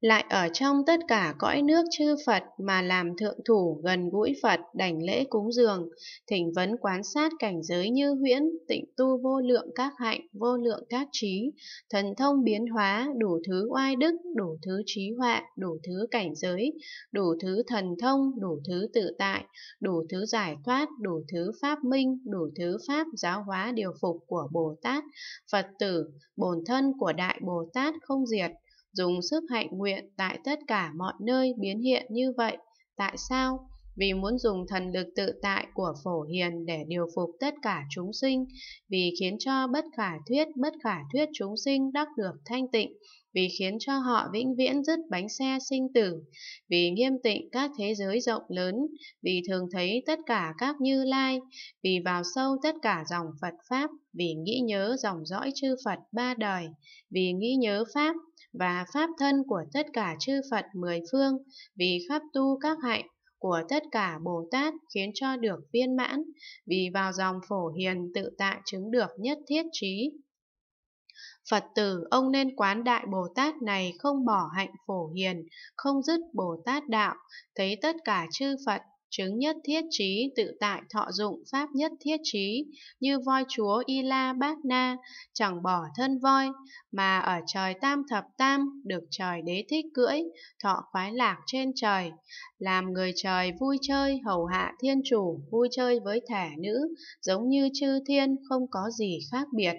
lại ở trong tất cả cõi nước chư Phật mà làm thượng thủ gần gũi Phật đảnh lễ cúng dường, thỉnh vấn quán sát cảnh giới như huyễn, tịnh tu vô lượng các hạnh, vô lượng các trí, thần thông biến hóa, đủ thứ oai đức, đủ thứ trí họa, đủ thứ cảnh giới, đủ thứ thần thông, đủ thứ tự tại, đủ thứ giải thoát, đủ thứ pháp minh, đủ thứ pháp giáo hóa điều phục của Bồ Tát, Phật tử, bổn thân của Đại Bồ Tát không diệt, dùng sức hạnh nguyện tại tất cả mọi nơi biến hiện như vậy. Tại sao? vì muốn dùng thần lực tự tại của phổ hiền để điều phục tất cả chúng sinh, vì khiến cho bất khả thuyết bất khả thuyết chúng sinh đắc được thanh tịnh, vì khiến cho họ vĩnh viễn dứt bánh xe sinh tử, vì nghiêm tịnh các thế giới rộng lớn, vì thường thấy tất cả các như lai, vì vào sâu tất cả dòng Phật Pháp, vì nghĩ nhớ dòng dõi chư Phật ba đời, vì nghĩ nhớ Pháp và Pháp thân của tất cả chư Phật mười phương, vì khắp tu các hạnh, của tất cả Bồ Tát khiến cho được viên mãn, vì vào dòng phổ hiền tự tại chứng được nhất thiết trí. Phật tử, ông nên quán đại Bồ Tát này không bỏ hạnh phổ hiền, không dứt Bồ Tát đạo, thấy tất cả chư Phật chứng nhất thiết trí tự tại thọ dụng pháp nhất thiết trí, như voi chúa Y La Bát Na, chẳng bỏ thân voi, mà ở trời tam thập tam, được trời đế thích cưỡi, thọ khoái lạc trên trời, làm người trời vui chơi hầu hạ thiên chủ, vui chơi với thể nữ, giống như chư thiên không có gì khác biệt.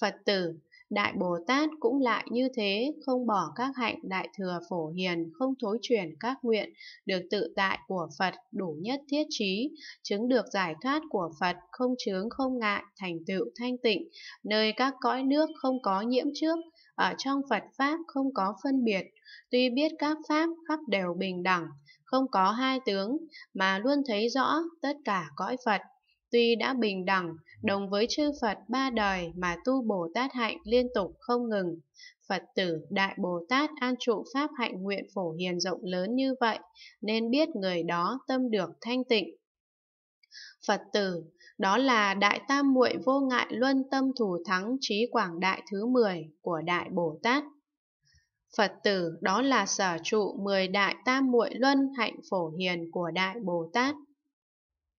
Phật tử, Đại Bồ Tát cũng lại như thế, không bỏ các hạnh đại thừa phổ hiền, không thối chuyển các nguyện, được tự tại của Phật đủ nhất thiết trí, chứng được giải thoát của Phật, không chướng không ngại, thành tựu thanh tịnh, nơi các cõi nước không có nhiễm trước, ở trong Phật Pháp không có phân biệt, tuy biết các Pháp khắp đều bình đẳng, không có hai tướng, mà luôn thấy rõ tất cả cõi Phật tuy đã bình đẳng, đồng với chư Phật ba đời mà tu Bồ Tát hạnh liên tục không ngừng. Phật tử Đại Bồ Tát an trụ Pháp hạnh nguyện phổ hiền rộng lớn như vậy, nên biết người đó tâm được thanh tịnh. Phật tử, đó là Đại Tam muội Vô Ngại Luân Tâm Thủ Thắng Trí Quảng Đại thứ 10 của Đại Bồ Tát. Phật tử, đó là sở trụ 10 Đại Tam muội Luân Hạnh Phổ Hiền của Đại Bồ Tát.